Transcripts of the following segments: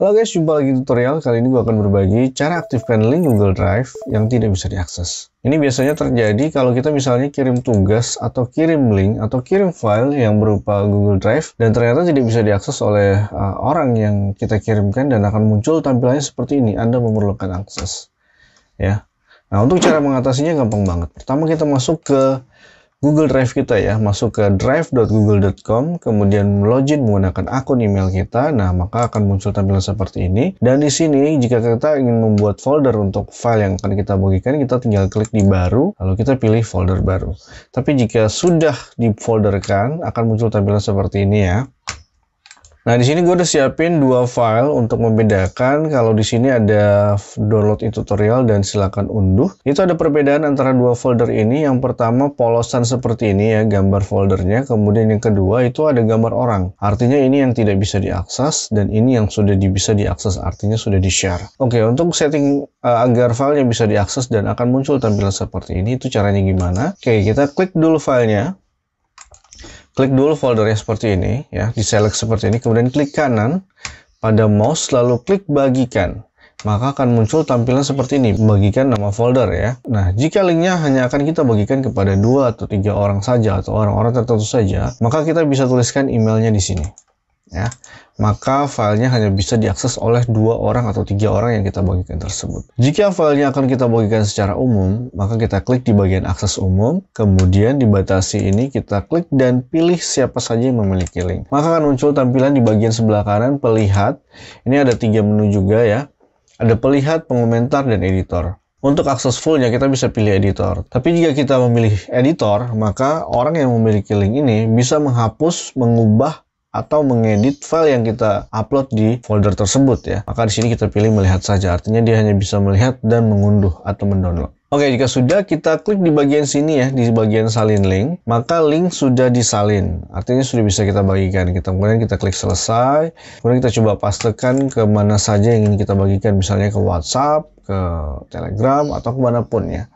Halo guys, jumpa lagi tutorial. Kali ini gue akan berbagi cara aktifkan link Google Drive yang tidak bisa diakses. Ini biasanya terjadi kalau kita misalnya kirim tugas atau kirim link atau kirim file yang berupa Google Drive dan ternyata tidak bisa diakses oleh uh, orang yang kita kirimkan dan akan muncul tampilannya seperti ini. Anda memerlukan akses. Ya. Nah, untuk cara mengatasinya gampang banget. Pertama kita masuk ke Google Drive kita ya, masuk ke drive.google.com, kemudian login menggunakan akun email kita. Nah, maka akan muncul tampilan seperti ini. Dan di sini jika kita ingin membuat folder untuk file yang akan kita bagikan, kita tinggal klik di baru, lalu kita pilih folder baru. Tapi jika sudah difolderkan, akan muncul tampilan seperti ini ya. Nah, di sini gue udah siapin dua file untuk membedakan kalau di sini ada download tutorial dan silakan unduh. Itu ada perbedaan antara dua folder ini. Yang pertama polosan seperti ini ya gambar foldernya, kemudian yang kedua itu ada gambar orang. Artinya ini yang tidak bisa diakses dan ini yang sudah bisa diakses artinya sudah di-share. Oke, untuk setting uh, agar filenya bisa diakses dan akan muncul tampilan seperti ini itu caranya gimana? Oke, kita klik dulu filenya Klik dulu foldernya seperti ini, ya, di select seperti ini, kemudian klik kanan pada mouse, lalu klik bagikan. Maka akan muncul tampilan seperti ini, bagikan nama folder ya. Nah, jika linknya hanya akan kita bagikan kepada dua atau tiga orang saja atau orang-orang tertentu saja, maka kita bisa tuliskan emailnya di sini. Ya maka filenya hanya bisa diakses oleh dua orang atau tiga orang yang kita bagikan tersebut. Jika filenya akan kita bagikan secara umum, maka kita klik di bagian akses umum, kemudian dibatasi ini kita klik dan pilih siapa saja yang memiliki link. Maka akan muncul tampilan di bagian sebelah kanan pelihat, ini ada tiga menu juga ya, ada pelihat, pengomentar, dan editor. Untuk akses fullnya kita bisa pilih editor. Tapi jika kita memilih editor, maka orang yang memiliki link ini bisa menghapus, mengubah, atau mengedit file yang kita upload di folder tersebut ya. Maka di sini kita pilih melihat saja, artinya dia hanya bisa melihat dan mengunduh atau mendownload. Oke, jika sudah kita klik di bagian sini ya, di bagian salin link, maka link sudah disalin. Artinya sudah bisa kita bagikan. Kita kemudian kita klik selesai. Kemudian kita coba pastekan ke mana saja yang ingin kita bagikan, misalnya ke WhatsApp, ke Telegram atau ke kemanapun ya.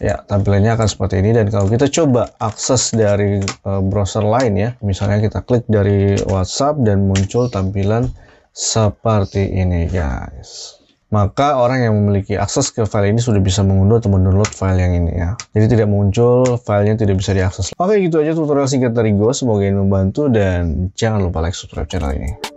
Ya, tampilannya akan seperti ini dan kalau kita coba akses dari eh, browser lain ya, misalnya kita klik dari WhatsApp dan muncul tampilan seperti ini guys. Maka orang yang memiliki akses ke file ini sudah bisa mengunduh atau mendownload file yang ini ya. Jadi tidak muncul, filenya tidak bisa diakses. Oke, gitu aja tutorial singkat dari gue. Semoga ini membantu dan jangan lupa like, subscribe channel ini.